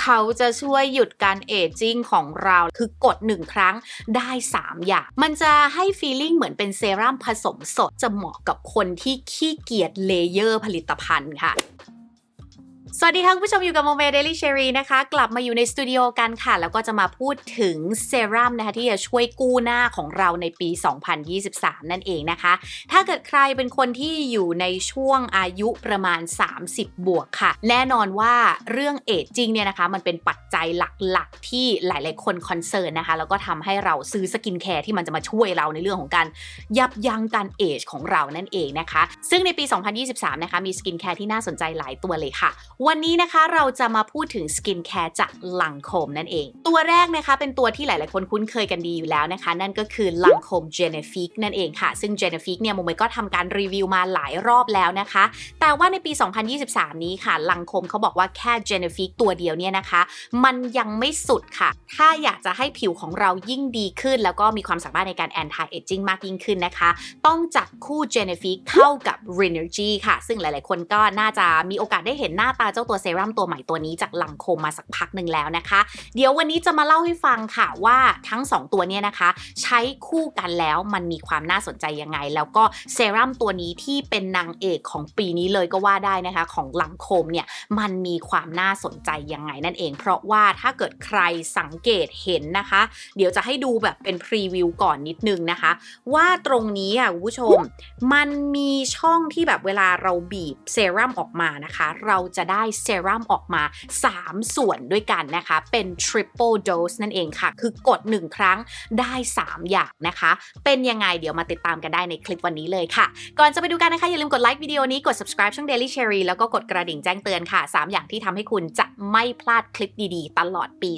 เขาจะช่วยหยุดการเอจจิ้งของเรา คือกดหนึ่งครั้งได้ 3 อย่าง มันจะให้ฟีลิ่งเหมือนเป็นเซรั่มผสมสดจะเหมาะกับคนที่ขี้เกียจเลเยอร์ผลิตภัณฑ์ค่ะสวัสดีค่ะคุณผู้ชมอยู่กับโมเมเดลี่เชอรี่นะคะ กลับมาอยู่ในสตูดิโอกันค่ะ แล้วก็จะมาพูดถึงเซรั่มนะคะ ที่จะช่วยกู้หน้าของเราในปี 2023 นั่นเองนะคะ ถ้าเกิดใครเป็นคนที่อยู่ในช่วงอายุประมาณ 30 บวกค่ะ แน่นอนว่าเรื่องเอจจิ้งเนี่ยนะคะ มันเป็นปัจัยหลักๆ ที่หลาย ๆคนคอนเซิร์นนะคะแล้วก็ทำให้เราซื้อสกินแคร์ที่มันจะมาช่วยเราในเรื่องของการยับยั้งการเอจของเรานั่นเองนะคะซึ่งในปี 2023 นะคะมีสกินแคร์ที่น่าสนใจหลายตัวเลยค่ะ วันนี้นะคะเราจะมาพูดถึงสกินแคร์จากลังโคมนั่นเอง ตัวแรกนะคะเป็นตัวที่หลายๆ คนคุ้นเคยกันดีอยู่แล้วนะคะ นั่นก็คือลังโคมเจเนฟิกนั่นเองค่ะ ซึ่งเจเนฟิกเนี่ยโมเมก็ทำการรีวิวมาหลายรอบแล้วนะคะ แต่ว่าในปี 2023 นี้ค่ะลังโคมเขาบอกว่าแค่เจเนฟิกตัวเดียวเนี่ยนะคะมัันยังไม่สุดค่ะ ถ้าอยากจะให้ผิวของเรายิ่งดีขึ้น แล้วก็มีความสามารถในการแอนตี้เอจิ้งมากยิ่งขึ้นนะคะ ต้องจับคู่เจเนฟิกเข้ากับเนอร์จีค่ะ ซึ่งหลายๆคนก็น่าจะมีโอกาสได้เห็นหน้าตาเจ้าตัวเซรั่มตัวใหม่ตัวนี้จากลังโคมมาสักพักหนึ่งแล้วนะคะ เดี๋ยววันนี้จะมาเล่าให้ฟังค่ะว่าทั้ง 2 ตัวเนี่ยนะคะ ใช้คู่กันแล้วมันมีความน่าสนใจยังไงแล้วก็เซรั่มตัวนี้ที่เป็นนางเอกของปีนี้เลยก็ว่าได้นะคะของลังโคมเนี่ยมันมีความน่าสนใจยังไงนั่นเองเพราะว่าาถ้าเกิดใครสังเกตเห็นนะคะ เดี๋ยวจะให้ดูแบบเป็นพรีวิวก่อนนิดนึงนะคะ ว่าตรงนี้อ่ะคุณผู้ชมมันมีช่องที่แบบเวลาเราบีบเซรั่มออกมานะคะ เราจะได้เซรั่มออกมา 3 ส่วนด้วยกันนะคะ เป็น triple dose นั่นเองค่ะ คือกด 1 ครั้งได้ 3 อย่างนะคะ เป็นยังไงเดี๋ยวมาติดตามกันได้ในคลิปวันนี้เลยค่ะก่อนจะไปดูกันนะคะอย่าลืมกดไลค์วิดีโอนี้กด subscribe ช่อง Daily Cherry แล้วก็กดกระดิ่งแจ้งเตือนค่ะ 3 อย่างที่ทำให้คุณจะไม่พลาดคลิปดีตลอดปี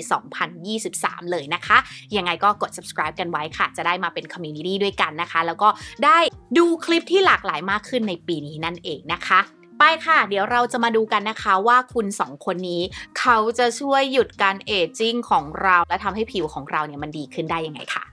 2023 เลยนะคะ ยังไงก็กด subscribe กันไว้ค่ะ จะได้มาเป็นคอมม u นิตี้ด้วยกันนะคะ แล้วก็ได้ดูคลิปที่หลากหลายมากขึ้นในปีนี้นั่นเองนะคะ ไปค่ะ เดี๋ยวเราจะมาดูกันนะคะว่าคุณสองคนนี้เขาจะช่วยหยุดการเอจจิ้งของเราและทำให้ผิวของเราเนี่ยมันดีขึ้นได้ยังไงค่ะ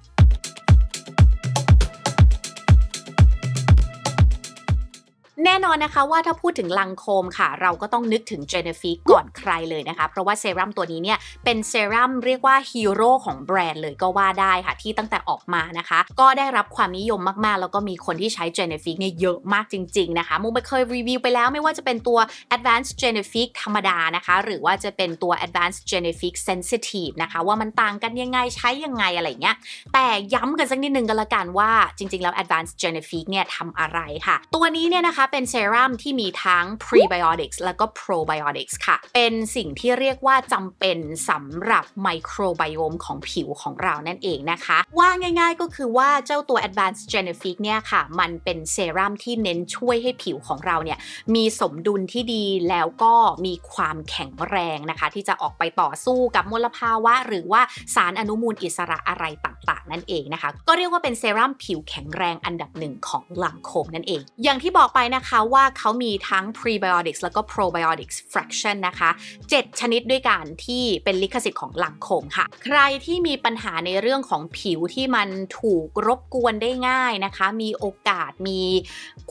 แน่นอนนะคะว่าถ้าพูดถึงลังโคมค่ะ เราก็ต้องนึกถึงเจเนฟิกก่อนใครเลยนะคะ เพราะว่าเซรั่มตัวนี้เนี่ย เป็นเซรั่มเรียกว่าฮีโร่ของแบรนด์เลย ก็ว่าได้ค่ะที่ตั้งแต่ออกมานะคะ ก็ได้รับความนิยมมากๆ แล้วก็มีคนที่ใช้เจเนฟิกเนี่ยเยอะมากจริงๆนะคะมุกไปเคยรีวิวไปแล้วไม่ว่าจะเป็นตัว Advanced Genific ธรรมดานะคะ หรือว่าจะเป็นตัว Advanced Genific Sensitive นะคะว่ามันต่างกันยังไงใช้ยังไงอะไรเงี้ยแต่ย้ำกันสักนิดนึงกันละกันว่า จริง ๆแล้ว Advanced Genific เนี่ยทำอะไรค่ะ ตัวนี้เนี่ยนะคะเป็นเซรั่มที่มีทั้งพรีไบโอติกส์แล้วก็โปรไบโอติกส์ค่ะ เป็นสิ่งที่เรียกว่าจำเป็นสำหรับไมโครไบโอมของผิวของเรานั่นเองนะคะ ว่าง่ายๆก็คือว่าเจ้าตัว advanced genific เนี่ยค่ะ มันเป็นเซรั่มที่เน้นช่วยให้ผิวของเราเนี่ย มีสมดุลที่ดีแล้วก็มีความแข็งแรงนะคะ ที่จะออกไปต่อสู้กับมลภาวะ หรือว่าสารอนุมูลอิสระอะไรต่างๆ นั่นเองนะคะก็เรียกว่าเป็นเซรั่มผิวแข็งแรงอันดับหนึ่งของลังโคมนั่นเองอย่างที่บอกไปนะนะคะว่าเขามีทั้ง prebiotics แล้วก็ probiotics fraction นะคะ7 ชนิดด้วยกันที่เป็นลิขสิทธิ์ของหลังโคงค่ะ ใครที่มีปัญหาในเรื่องของผิวที่มันถูกรบกวนได้ง่ายนะคะ มีโอกาสมี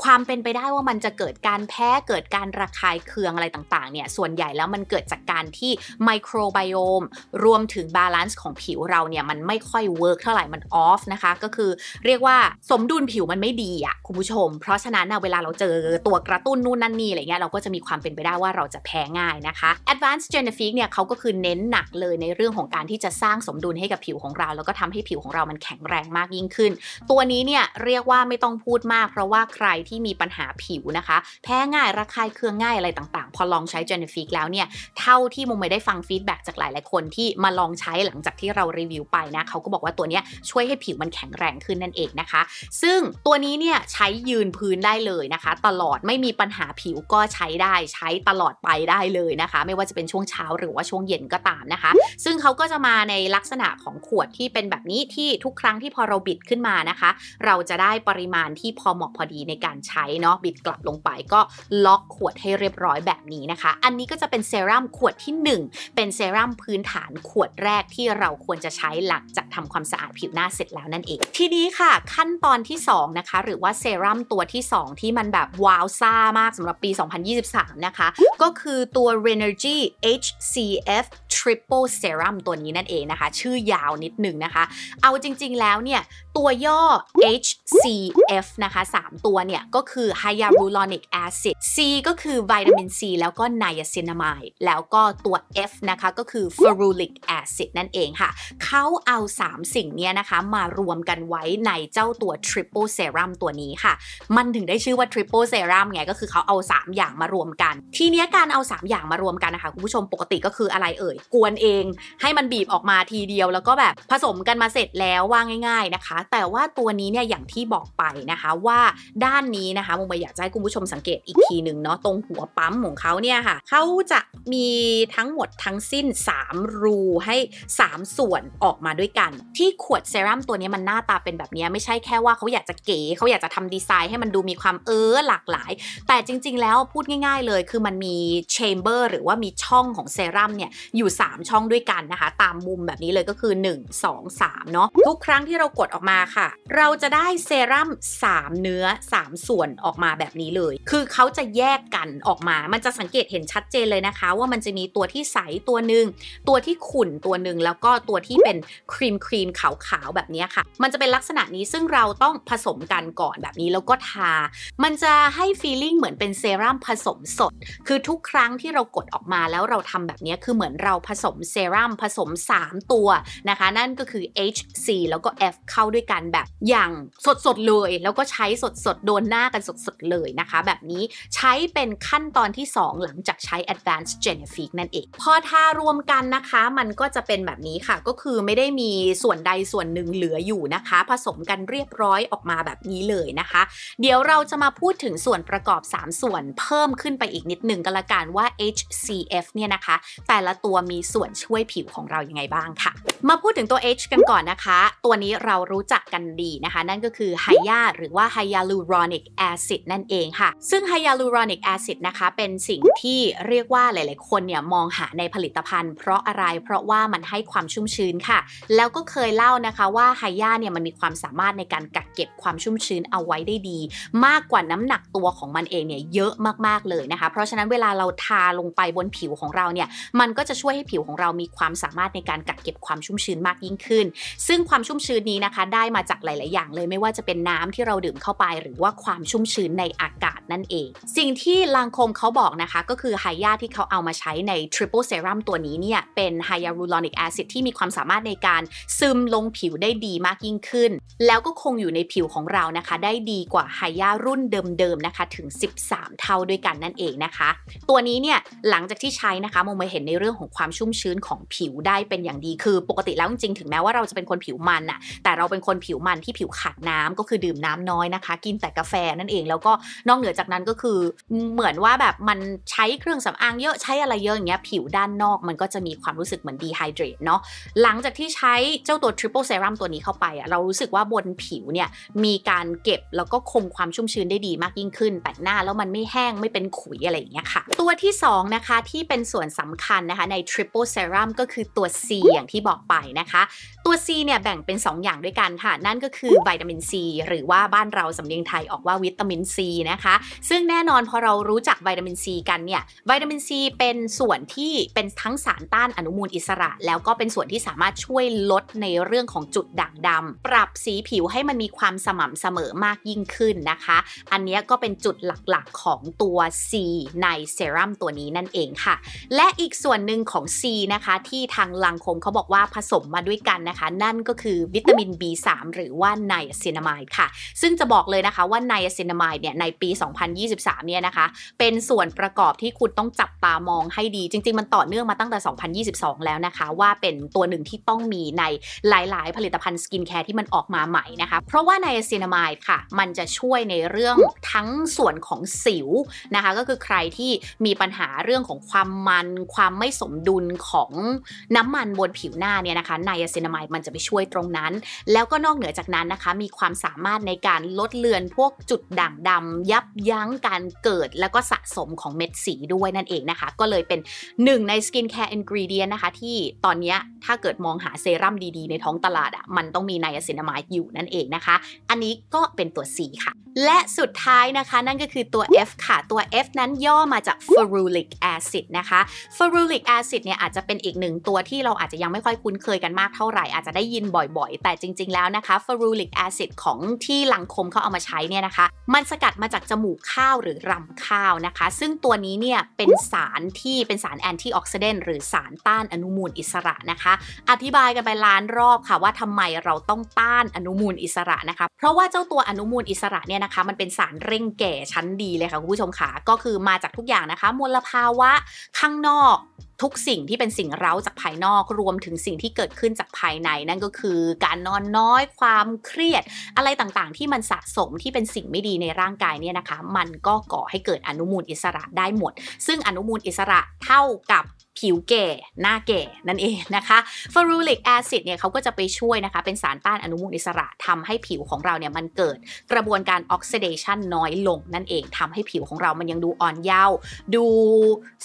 ความเป็นไปได้ว่ามันจะเกิดการแพ้ เกิดการระคายเคืองอะไรต่างๆเนี่ย ส่วนใหญ่แล้วมันเกิดจากการที่ไมโครไบโอมรวมถึงบาลานซ์ของผิวเราเนี่ยมันไม่ค่อยเวิร์กเท่าไหร่มันออฟนะคะก็คือเรียกว่าสมดุลผิวมันไม่ดีอะคุณผู้ชม เพราะฉะนั้นเวลาเราเจอตัวกระตุ้นนู่นนั่นนี่อะไรเงี้ยเราก็จะมีความเป็นไปได้ว่าเราจะแพ้ง่ายนะคะ Advanced Genifique เนี่ยเขาก็คือเน้นหนักเลยในเรื่องของการที่จะสร้างสมดุลให้กับผิวของเรา แล้วก็ทำให้ผิวของเรามันแข็งแรงมากยิ่งขึ้น ตัวนี้เนี่ยเรียกว่าไม่ต้องพูดมาก เพราะว่าใครที่มีปัญหาผิวนะคะ แพ้ง่าย ระคายเคืองง่ายอะไรต่างๆ พอลองใช้ Genifique แล้วเนี่ยเท่าที่มุมไม่ได้ฟังฟีดแบ็จากหลาย ๆคนที่มาลองใช้หลังจากที่เรารีวิวไปนะเขาก็บอกว่าตัวนี้ช่วยให้ผิวมันแข็งแรงขึ้นนั่นเองนะคะ ซึ่งตัวนี้เนี่ยใช้ยืนพื้นได้เลยนะคะตตลอดไม่มีปัญหาผิวก็ใช้ได้ใช้ตลอดไปได้เลยนะคะ ไม่ว่าจะเป็นช่วงเช้า หรือว่าช่วงเย็นก็ตามนะคะ ซึ่งเขาก็จะมาในลักษณะของขวดที่เป็นแบบนี้ที่ทุกครั้งที่พอเราบิดขึ้นมานะคะ เราจะได้ปริมาณที่พอเหมาะพอดีในการใช้เนาะบิดกลับลงไปก็ล็อกขวดให้เรียบร้อยแบบนี้นะคะ อันนี้ก็จะเป็นเซรั่มขวดที่1เป็นเซรั่มพื้นฐานขวดแรกที่เราควรจะใช้หลังจากทำความสะอาดผิวหน้าเสร็จแล้วนั่นเองทีนี้ค่ะขั้นตอนที่2นะคะหรือว่าเซรั่มตัวที่2 ที่มันแบบว้าวซ่ามากสำหรับปี 2023 นะคะ ก็คือตัว Renergy HCF Triple Serum ตัวนี้นั่นเองนะคะ ชื่อยาวนิดหนึ่งนะคะ เอาจริงๆแล้วเนี่ย ตัวย่อ HCF นะคะ 3 ตัวเนี่ย ก็คือ Hyaluronic Acid C ก็คือวิตามิน C แล้วก็ Niacinamide แล้วก็ตัว F นะคะ ก็คือ Ferulic Acid นั่นเองค่ะ เขาเอา 3 สิ่งเนี้ยนะคะ มารวมกันไว้ในเจ้าตัว Triple Serum ตัวนี้ค่ะ มันถึงได้ชื่อว่า Triple เซรั่มไงก็คือเขาเอา 3 อย่างมารวมกัน ทีเนี้ยการเอา3อย่างมารวมกันนะคะคุณผู้ชมปกติก็คืออะไรเอ่ยกวนเอง ให้มันบีบออกมาทีเดียวแล้วก็แบบผสมกันมาเสร็จแล้วว่าง่าย ๆนะคะ แต่ว่าตัวนี้เนี่ยอย่างที่บอกไปนะคะว่าด้านนี้นะคะมุมอยากจะให้คุณผู้ชมสังเกตอีกทีหนึ่งเนาะตรงหัวปั๊มของเขาเนี่ยค่ะเขาจะมีทั้งหมดทั้งสิ้น 3 รูให้ 3 ส่วนออกมาด้วยกันที่ขวดเซรั่มตัวนี้มันหน้าตาเป็นแบบนี้ไม่ใช่แค่ว่าเขาอยากจะเก๋เขาอยากจะทำดีไซน์ให้มันดูมีความเออหลากหลาย แต่จริงๆ แล้วพูดง่าย ๆ เลยคือมันมีเชมเบอร์หรือว่ามีช่องของเซรั่มเนี่ยอยู่ 3 ช่องด้วยกันนะคะ ตามมุมแบบนี้เลยก็คือ 1 2 3 เนาะทุกครั้งที่เรากดออกมาค่ะ เราจะได้เซรั่ม3 เนื้อ 3 ส่วนออกมาแบบนี้เลย คือเขาจะแยกกันออกมา มันจะสังเกตเห็นชัดเจนเลยนะคะ ว่ามันจะมีตัวที่ใสตัวหนึ่งตัวที่ขุ่นตัวหนึ่งแล้วก็ตัวที่เป็นครีมครีมขาวๆแบบนี้ค่ะ มันจะเป็นลักษณะนี้ซึ่งเราต้องผสมกันก่อนแบบนี้แล้วก็ทามันจะะให้ฟีลิ่งเหมือนเป็นเซรั่มผสมสด คือทุกครั้งที่เรากดออกมาแล้วเราทำแบบนี้คือเหมือนเราผสมเซรั่มผสม 3 ตัวนะคะ นั่นก็คือ HC แล้วก็ F เข้าด้วยกันแบบอย่างสดสดเลยแล้วก็ใช้สดสดโดนหน้ากันสดสดเลยนะคะ แบบนี้ใช้เป็นขั้นตอนที่ 2 หลังจากใช้ Advanced Genifique นั่นเอง พอทารวมกันนะคะมันก็จะเป็นแบบนี้ค่ะ ก็คือไม่ได้มีส่วนใดส่วนหนึ่งเหลืออยู่นะคะผสมกันเรียบร้อยออกมาแบบนี้เลยนะคะ เดี๋ยวเราจะมาพูดถึงถึงส่วนประกอบ 3 ส่วนเพิ่มขึ้นไปอีกนิดหนึ่งก็แล้วกันว่า HCF เนี่ยนะคะ แต่ละตัวมีส่วนช่วยผิวของเรายังไงบ้างค่ะ มาพูดถึงตัว H กันก่อนนะคะ ตัวนี้เรารู้จักกันดีนะคะ นั่นก็คือไฮยาหรือว่าไฮยาลูรอนิกแอซิดนั่นเองค่ะ ซึ่งไฮยาลูรอนิกแอซิดนะคะ เป็นสิ่งที่เรียกว่าหลายๆคนเนี่ยมองหาในผลิตภัณฑ์เพราะอะไรเพราะว่ามันให้ความชุ่มชื้นค่ะ แล้วก็เคยเล่านะคะว่าไฮยาเนี่ยมันมีความสามารถในการกักเก็บความชุ่มชื้นเอาไว้ได้ดีมากกว่าน้ำหนักักตัวของมันเองเนี่ยเยอะมากๆเลยนะคะเพราะฉะนั้นเวลาเราทาลงไปบนผิวของเราเนี่ยมันก็จะช่วยให้ผิวของเรามีความสามารถในการกักเก็บความชุ่มชื้นมากยิ่งขึ้น ซึ่งความชุ่มชื้นนี้นะคะ ได้มาจากหลาย ๆ อย่างเลยไม่ว่าจะเป็นน้ำที่เราดื่มเข้าไปหรือว่าความชุ่มชื้นในอากาศนั่นเอง สิ่งที่ลังคมเขาบอกนะคะ ก็คือไฮยาที่เขาเอามาใช้ใน Triple Serum ตัวนี้เนี่ยเป็นไฮยาลูรอนิกแอซิดที่มีความสามารถในการซึมลงผิวได้ดีมากยิ่งขึ้น แล้วก็คงอยู่ในผิวของเรานะคะ ได้ดีกว่าไฮยารุ่นเดิมิมนะคะถึง 13 เท่าด้วยกันนั่นเองนะคะ ตัวนี้เนี่ยหลังจากที่ใช้นะคะมองไปเห็นในเรื่องของความชุ่มชื้นของผิวได้เป็นอย่างดีคือปกติแล้วจริงๆถึงแม้ว่าเราจะเป็นคนผิวมันอะแต่เราเป็นคนผิวมันที่ผิวขาดน้ำก็คือดื่มน้ำน้อยนะคะ กินแต่กาแฟนั่นเอง แล้วก็นอกเหนือจากนั้นก็คือ เหมือนว่าแบบมันใช้เครื่องสำอางเยอะใช้อะไรเยอะอย่างเงี้ยผิวด้านนอกมันก็จะมีความรู้สึกเหมือนดีไฮเดรตเนาะหลังจากที่ใช้เจ้าตัวทริปเปิลเซรั่มตัวนี้เข้าไปอะเรารู้สึกว่าบนผิวเนี่ยมีการเก็บแล้วก็คงความชุ่มชื้นได้ดีมากยิ่งขึ้น แต่งหน้าแล้วมันไม่แห้งไม่เป็นขุยอะไรอย่างเงี้ยค่ะ ตัวที่ 2 นะคะที่เป็นส่วนสำคัญนะคะใน triple serum ก็คือตัว C อย่างที่บอกไปนะคะ ตัว C เนี่ยแบ่งเป็น 2 อย่างด้วยกันค่ะ นั่นก็คือวิตามิน C หรือว่าบ้านเราสำเนียงไทยออกว่าวิตามิน C นะคะ ซึ่งแน่นอนพอเรารู้จักวิตามิน C กันเนี่ยวิตามิน C เป็นส่วนที่เป็นทั้งสารต้านอนุมูลอิสระ แล้วก็เป็นส่วนที่สามารถช่วยลดในเรื่องของจุดด่างดำปรับสีผิวให้มันมีความสม่ำเสมอมากยิ่งขึ้นนะคะ อันนี้ก็เป็นจุดหลักๆของตัว C ในเซรั่มตัวนี้นั่นเองค่ะ และอีกส่วนหนึ่งของ C นะคะที่ทางลังคมเขาบอกว่าผสมมาด้วยกันนะคะนั่นก็คือวิตามิน B3 หรือว่าไนอซินามายค่ะ ซึ่งจะบอกเลยนะคะว่าไนอซินามายเนี่ยในปี 2023เนี่ยนะคะ เป็นส่วนประกอบที่คุณต้องจับตามองให้ดีจริงๆ มันต่อเนื่องมาตั้งแต่ 2022 แล้วนะคะ ว่าเป็นตัวหนึ่งที่ต้องมีในหลายๆ ผลิตภัณฑ์สกินแคร์ที่มันออกมาใหม่นะคะเพราะว่าไนอซินามายค่ะ มันจะช่วยในเรื่องททั้งส่วนของสิวนะคะก็คือใครที่มีปัญหาเรื่องของความมันความไม่สมดุลของน้ำมันบนผิวหน้าเนี่ยนะคะไนอะซินามายมันจะไปช่วยตรงนั้น แล้วก็นอกเหนือจากนั้นนะคะ มีความสามารถในการลดเลือนพวกจุดด่างดำ ยับยั้งการเกิดแล้วก็สะสมของเม็ดสีด้วยนั่นเองนะคะ ก็เลยเป็นหนึ่งในสกินแคร์อินกรีเดียนนะคะ ที่ตอนนี้ถ้าเกิดมองหาเซรั่มดีๆ ในท้องตลาดอะ่ะมันต้องมีไนอะซินามายอยู่นั่นเองนะคะ อันนี้ก็เป็นตัว C ค่ะและสุดท้ายนะคะนั่นก็คือตัว F ค่ะตัว F นั้นย่อมาจาก ferulic acid นะคะ ferulic acid เนี่ยอาจจะเป็นอีกหนึ่งตัวที่เราอาจจะยังไม่ค่อยคุ้นเคยกันมากเท่าไหร่ อาจจะได้ยินบ่อยๆ แต่จริงๆแล้วนะคะ ferulic acid ของที่ลังคมเขาเอามาใช้เนี่ยนะคะมันสกัดมาจากจมูกข้าวหรือรำข้าวนะคะ ซึ่งตัวนี้เนี่ยเป็นสารที่เป็นสารแอนตี้ออกซิเดนต์หรือสารต้านอนุมูลอิสระนะคะอธิบายกันไปล้านรอบค่ะว่าทำไมเราต้องต้านอนุมูลอิสระนะคะเพราะว่าเจ้าตัวอนุมูลอิสระเนี่ยนะนะคะมันเป็นสารเร่งแก่ชั้นดีเลยค่ะ คุณผู้ชมค่ะ ก็คือมาจากทุกอย่างนะคะมลภาวะข้างนอกทุกสิ่งที่เป็นสิ่งเร้าจากภายนอกรวมถึงสิ่งที่เกิดขึ้นจากภายใน นั่นก็คือการนอนน้อยความเครียดอะไรต่างๆ ที่มันสะสมที่เป็นสิ่งไม่ดีในร่างกายเนี่ยนะคะ มันก็ก่อให้เกิดอนุมูลอิสระได้หมด ซึ่งอนุมูลอิสระเท่ากับผิวแก่หน้าแก่นั่นเองนะคะฟอรูลิกแอซิดเนี่ยเขาก็จะไปช่วยนะคะเป็นสารต้านอนุมูลอิสระทำให้ผิวของเราเนี่ยมันเกิดกระบวนการออกซิเดชันน้อยลงนั่นเองทำให้ผิวของเรามันยังดูอ่อนเยาว์ดู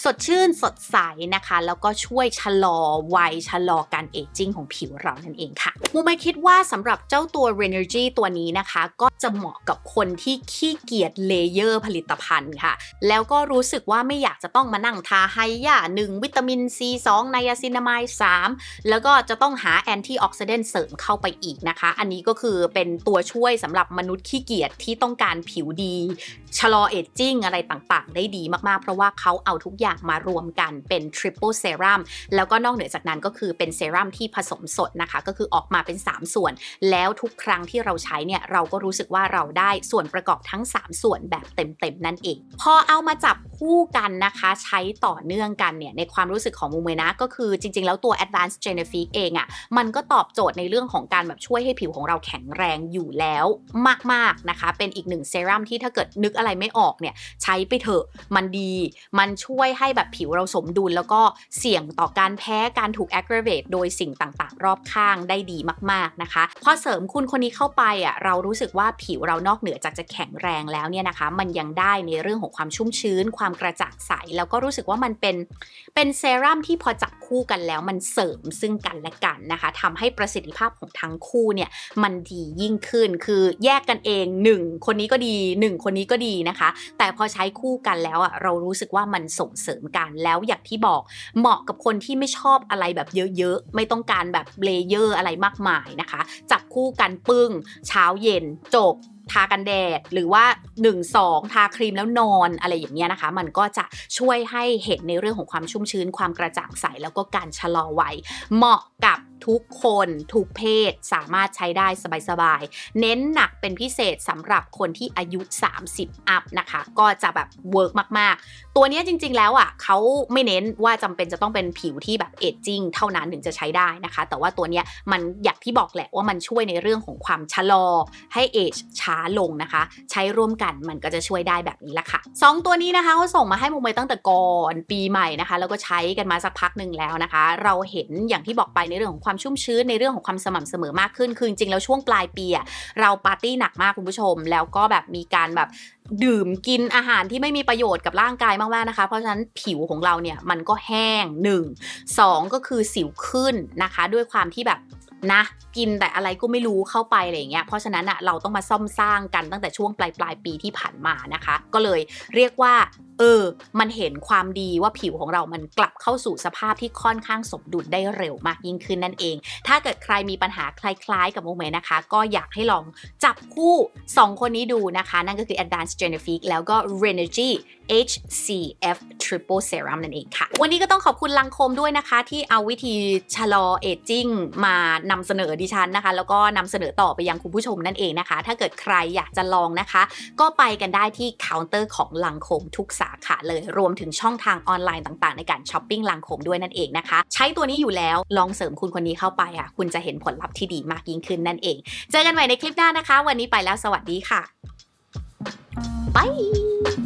สดชื่นสดใสนะะคะแล้วก็ช่วยชะลอวัยชะลอการเอจจิ้งของผิวเรานั่นเองค่ะมูไม่คิดว่าสำหรับเจ้าตัว Renergy ตัวนี้นะคะ ก็จะเหมาะกับคนที่ขี้เกียจเลเยอร์ผลิตภัณฑ์ค่ะ แล้วก็รู้สึกว่าไม่อยากจะต้องมานั่งทาไฮยาหนึ่งวิตามิน C2 ไนอาซินามาย3แล้วก็จะต้องหาแอนตี้ออกซิเดนต์เสริมเข้าไปอีกนะคะ อันนี้ก็คือเป็นตัวช่วยสำหรับมนุษย์ขี้เกียจที่ต้องการผิวดีชะลอเอจจิ้งอะไรต่างๆ ได้ดีมากๆ เพราะว่าเขาเอาทุกอย่างมารวมกันเป็นทริป t r i p l เซรั่มแล้วก็นอกเหนือจากนั้นก็คือเป็นเซรั่มที่ผสมสดนะคะก็คือออกมาเป็น 3 ส่วนแล้วทุกครั้งที่เราใช้เนี่ย เราก็รู้สึกว่าเราได้ส่วนประกอบทั้ง 3 ส่วนแบบเต็มๆ นั่นเอง พอเอามาจับคู่กันนะคะ ใช้ต่อเนื่องกันเนี่ย ในความรู้สึกของมูเมนะก็คือจริงๆ แล้วตัว Advanced Genifique เองอะ่ะมันก็ตอบโจทย์ในเรื่องของการแบบช่วยให้ผิวของเราแข็งแรงอยู่แล้วมากๆนะคะเป็นอีกหนึ่งเซรั่มที่ถ้าเกิดนึกอะไรไม่ออกเนี่ยใช้ไปเถอะมันดี มันช่วยให้แบบผิวเราสมดุลแล้วก็เสี่ยงต่อการแพ้การถูก aggravate โดยสิ่งต่างๆ รอบข้างได้ดีมาก ๆนะคะพอเสริมคุณคนนี้เข้าไปอ่ะเรารู้สึกว่าผิวเรานอกเหนือจากจะแข็งแรงแล้วเนี่ยนะคะมันยังได้ในเรื่องของความชุ่มชื้น ความกระจ่างใส แล้วก็รู้สึกว่ามันเป็นเป็นเซรั่มที่พอจับคู่กันแล้วมันเสริมซึ่งกันและกันนะคะทำให้ประสิทธิภาพของทั้งคู่เนี่ยมันดียิ่งขึ้นคือแยกกันเอง 1 คนนี้ก็ดี 1 คนนี้ก็ดีนะคะ แต่พอใช้คู่กันแล้วอ่ะเรารู้สึกว่ามันส่งเสริมกันแล้วอย่างที่บอกเหมาะกับคนที่ไม่ชอบอะไรแบบเยอะๆ ไม่ต้องการแบบเลเยอร์อะไรมากมายนะคะ จับคู่กันปึ้ง เช้าเย็น จบ ทากันแดดหรือว่า 1 2 ทาครีมแล้วนอนอะไรอย่างเงี้ยนะคะ มันก็จะช่วยให้เห็นในเรื่องของความชุ่มชื้นความกระจ่างใสแล้วก็การชะลอวัยเหมาะกับทุกคน ทุกเพศสามารถใช้ได้ สบายๆ เน้นหนักเป็นพิเศษสำหรับคนที่อายุ30 อัพนะคะ ก็จะแบบเวิร์กมากๆ ตัวนี้จริงๆแล้วอ่ะเขาไม่เน้นว่าจำเป็นจะต้องเป็นผิวที่แบบเอจจิ้งเท่านั้นถึงจะใช้ได้นะคะ แต่ว่าตัวนี้มันอย่างที่บอกแหละว่ามันช่วยในเรื่องของความชะลอให้เอจช้าลงนะคะ ใช้ร่วมกันมันก็จะช่วยได้แบบนี้ละค่ะ2 ตัวนี้นะคะเขาส่งมาให้มเมตั้งแต่ก่อนปีใหม่นะคะแล้วก็ใช้กันมาสักพักหนึ่งแล้วนะคะ เราเห็นอย่างที่บอกไปในเรื่องของความความชุ่มชื้นในเรื่องของความสม่ำเสมอมากขึ้นคือจริงแล้วช่วงปลายปีเราปาร์ตี้หนักมากคุณผู้ชม แล้วก็แบบมีการแบบดื่มกินอาหารที่ไม่มีประโยชน์กับร่างกายมากๆนะคะเพราะฉะนั้นผิวของเราเนี่ยมันก็แห้ง1 2ก็คือสิวขึ้นนะคะ ด้วยความที่แบบนะกินแต่อะไรก็ไม่รู้เข้าไปอะไรอย่างเงี้ยเพราะฉะนั้นอะเราต้องมาซ่อมสร้างกันตั้งแต่ช่วงปลายปลายปีที่ผ่านมานะคะ ก็เลยเรียกว่าเออมันเห็นความดีว่าผิวของเรามันกลับเข้าสู่สภาพที่ค่อนข้างสมดุลได้เร็วมากยิ่งขึ้นนั่นเอง ถ้าเกิดใครมีปัญหาคล้ายๆกับโมเมนะคะ ก็อยากให้ลองจับคู่ 2 คนนี้ดูนะคะ นั่นก็คือ Advanced Genifique แล้วก็ Renergy HCF Triple Serum นั่นเองค่ะ วันนี้ก็ต้องขอบคุณลังคมด้วยนะคะ ที่เอาวิธีชะลอเอจจิ้งมานำเสนอดิฉันนะคะ แล้วก็นำเสนอต่อไปยังคุณผู้ชมนั่นเองนะคะถ้าเกิดใครอยากจะลองนะคะ ก็ไปกันได้ที่เคาน์เตอร์ของลังคมทุกสาาขาเลยรวมถึงช่องทางออนไลน์ต่างๆ ในการช้อปปิ้งลังโคมด้วยนั่นเองนะคะ ใช้ตัวนี้อยู่แล้วลองเสริมคุณคนนี้เข้าไปค่ะ คุณจะเห็นผลลัพธ์ที่ดีมากยิ่งขึ้นนั่นเอง เจอกันใหม่ในคลิปหน้านะคะ วันนี้ไปแล้วสวัสดีค่ะบาย